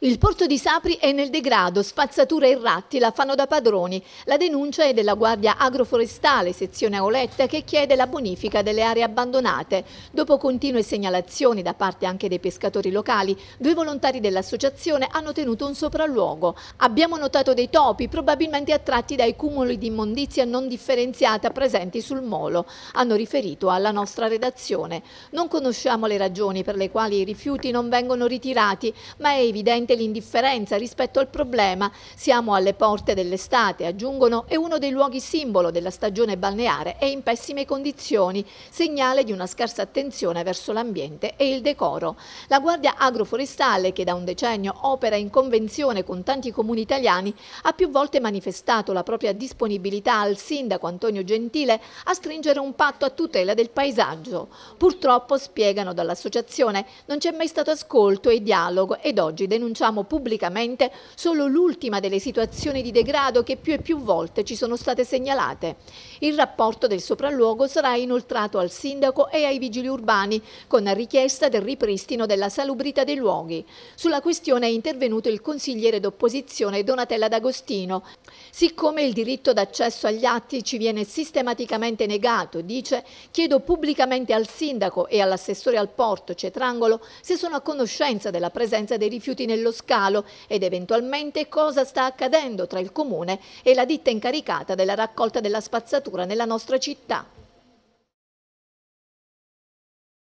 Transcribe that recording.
Il porto di Sapri è nel degrado, spazzature e ratti la fanno da padroni. La denuncia è della Guardia Agroforestale, sezione Auletta, che chiede la bonifica delle aree abbandonate. Dopo continue segnalazioni da parte anche dei pescatori locali, due volontari dell'associazione hanno tenuto un sopralluogo. Abbiamo notato dei topi, probabilmente attratti dai cumuli di immondizia non differenziata presenti sul molo, hanno riferito alla nostra redazione. Non conosciamo le ragioni per le quali i rifiuti non vengono ritirati, ma è evidente presente l'indifferenza rispetto al problema. Siamo alle porte dell'estate, aggiungono, e uno dei luoghi simbolo della stagione balneare è in pessime condizioni, segnale di una scarsa attenzione verso l'ambiente e il decoro. La Guardia Agroforestale, che da un decennio opera in convenzione con tanti comuni italiani, ha più volte manifestato la propria disponibilità al sindaco Antonio Gentile a stringere un patto a tutela del paesaggio. Purtroppo, spiegano dall'associazione, non c'è mai stato ascolto e dialogo ed oggi denunciano denunciamo pubblicamente solo l'ultima delle situazioni di degrado che più e più volte ci sono state segnalate. Il rapporto del sopralluogo sarà inoltrato al sindaco e ai vigili urbani con richiesta del ripristino della salubrità dei luoghi. Sulla questione è intervenuto il consigliere d'opposizione Donatella D'Agostino. Siccome il diritto d'accesso agli atti ci viene sistematicamente negato, dice, chiedo pubblicamente al sindaco e all'assessore al porto Cetrangolo se sono a conoscenza della presenza dei rifiuti nel dello scalo ed eventualmente cosa sta accadendo tra il comune e la ditta incaricata della raccolta della spazzatura nella nostra città.